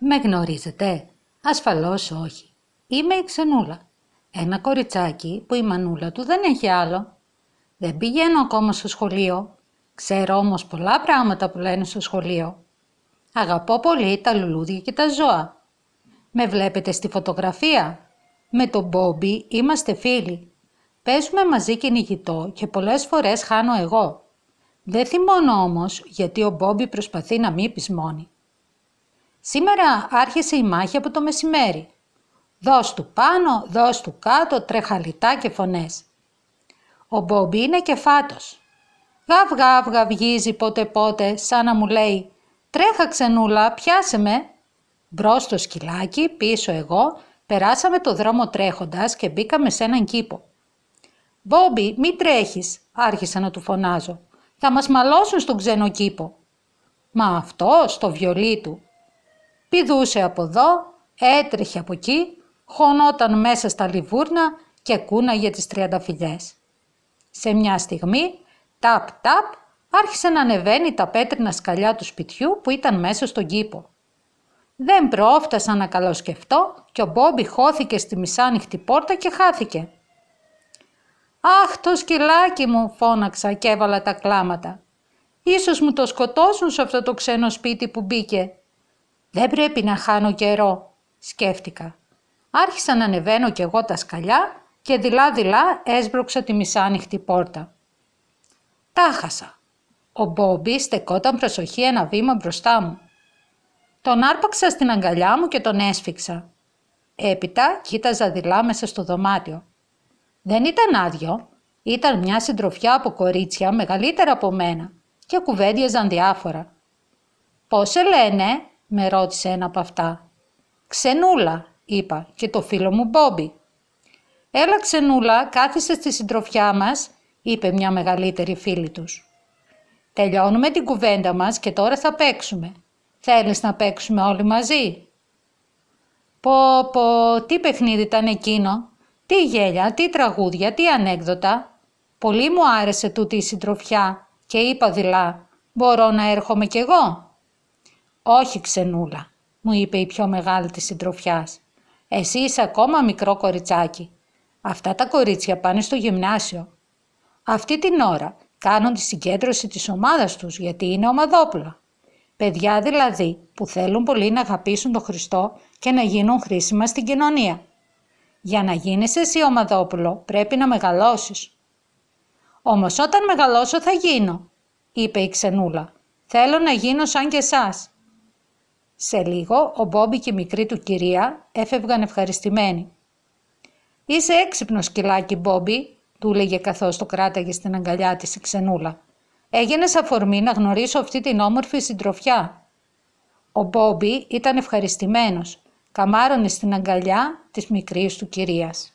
Με γνωρίζετε. Ασφαλώς όχι. Είμαι η Ξενούλα. Ένα κοριτσάκι που η μανούλα του δεν έχει άλλο. Δεν πηγαίνω ακόμα στο σχολείο. Ξέρω όμως πολλά πράγματα που λένε στο σχολείο. Αγαπώ πολύ τα λουλούδια και τα ζώα. Με βλέπετε στη φωτογραφία. Με τον Μπόμπι είμαστε φίλοι. Παίζουμε μαζί κυνηγητό και πολλές φορές χάνω εγώ. Δεν θυμώνω όμως γιατί ο Μπόμπι προσπαθεί να μην πεισμώνει. Σήμερα άρχισε η μάχη από το μεσημέρι. Δώσ' του πάνω, δώσ' του κάτω, τρεχαλιτά και φωνές. Ο Μπόμπι είναι κεφάτος. Γαβ γαβ γαβγίζει πότε πότε σαν να μου λέει «Τρέχα ξενούλα, πιάσε με». Μπρος στο σκυλάκι, πίσω εγώ, περάσαμε το δρόμο τρέχοντας και μπήκαμε σε έναν κήπο. «Μπόμπι, μη τρέχεις», άρχισα να του φωνάζω. «Θα μας μαλώσουν στον ξένο Μα αυτό στο βιολί του πηδούσε από εδώ, έτρεχε από εκεί, χωνόταν μέσα στα λιβούρνα και κούναγε τις τριανταφυλιές. Σε μια στιγμή, ταπ-ταπ, άρχισε να ανεβαίνει τα πέτρινα σκαλιά του σπιτιού που ήταν μέσα στον κήπο. Δεν προόφτασα να καλοσκεφτώ και ο Μπόμπι χώθηκε στη μισάνυχτη πόρτα και χάθηκε. «Αχ, το σκυλάκι μου», φώναξα και έβαλα τα κλάματα. «Ίσως μου το σκοτώσουν σε αυτό το ξένο σπίτι που μπήκε δεν πρέπει να χάνω καιρό, σκέφτηκα. Άρχισα να ανεβαίνω κι εγώ τα σκαλιά και δειλά-δειλά έσβρωξα τη μισάνοιχτη πόρτα. Τα χασα. Ο Μπόμπι στεκόταν προσοχή ένα βήμα μπροστά μου. Τον άρπαξα στην αγκαλιά μου και τον έσφιξα. Έπειτα κοίταζα δειλά μέσα στο δωμάτιο. Δεν ήταν άδειο. Ήταν μια συντροφιά από κορίτσια μεγαλύτερα από μένα και κουβέντιαζαν διάφορα. «Πώς σε λένε» με ρώτησε ένα από αυτά. «Ξενούλα», είπα, «και το φίλο μου Μπόμπι». «Έλα ξενούλα, κάθισε στη συντροφιά μας», είπε μια μεγαλύτερη φίλη τους. «Τελειώνουμε την κουβέντα μας και τώρα θα παίξουμε. Θέλεις να παίξουμε όλοι μαζί» «Πω πω, τι παιχνίδι ήταν εκείνο, τι γέλια, τι τραγούδια, τι ανέκδοτα». Πολύ μου άρεσε τούτη η συντροφιά και είπα δειλά «Μπορώ να έρχομαι κι εγώ». «Όχι, ξενούλα», μου είπε η πιο μεγάλη της συντροφιάς. «Εσύ είσαι ακόμα μικρό κοριτσάκι. Αυτά τα κορίτσια πάνε στο γυμνάσιο. Αυτή την ώρα κάνουν τη συγκέντρωση της ομάδας τους γιατί είναι ομαδόπλα. Παιδιά δηλαδή που θέλουν πολύ να αγαπήσουν τον Χριστό και να γίνουν χρήσιμα στην κοινωνία. Για να γίνεις εσύ ομαδόπουλο πρέπει να μεγαλώσεις. Όμως όταν μεγαλώσω θα γίνω, είπε η ξενούλα. Θέλω να γίνω σαν και εσάς. Σε λίγο ο Μπόμπι και η μικρή του κυρία έφευγαν ευχαριστημένοι. «Είσαι έξυπνος σκυλάκι Μπόμπι», του λέγε καθώς το κράταγε στην αγκαλιά της η ξενούλα. «Έγινες αφορμή να γνωρίσω αυτή την όμορφη συντροφιά». Ο Μπόμπι ήταν ευχαριστημένος. Καμάρωνε στην αγκαλιά της μικρής του κυρίας.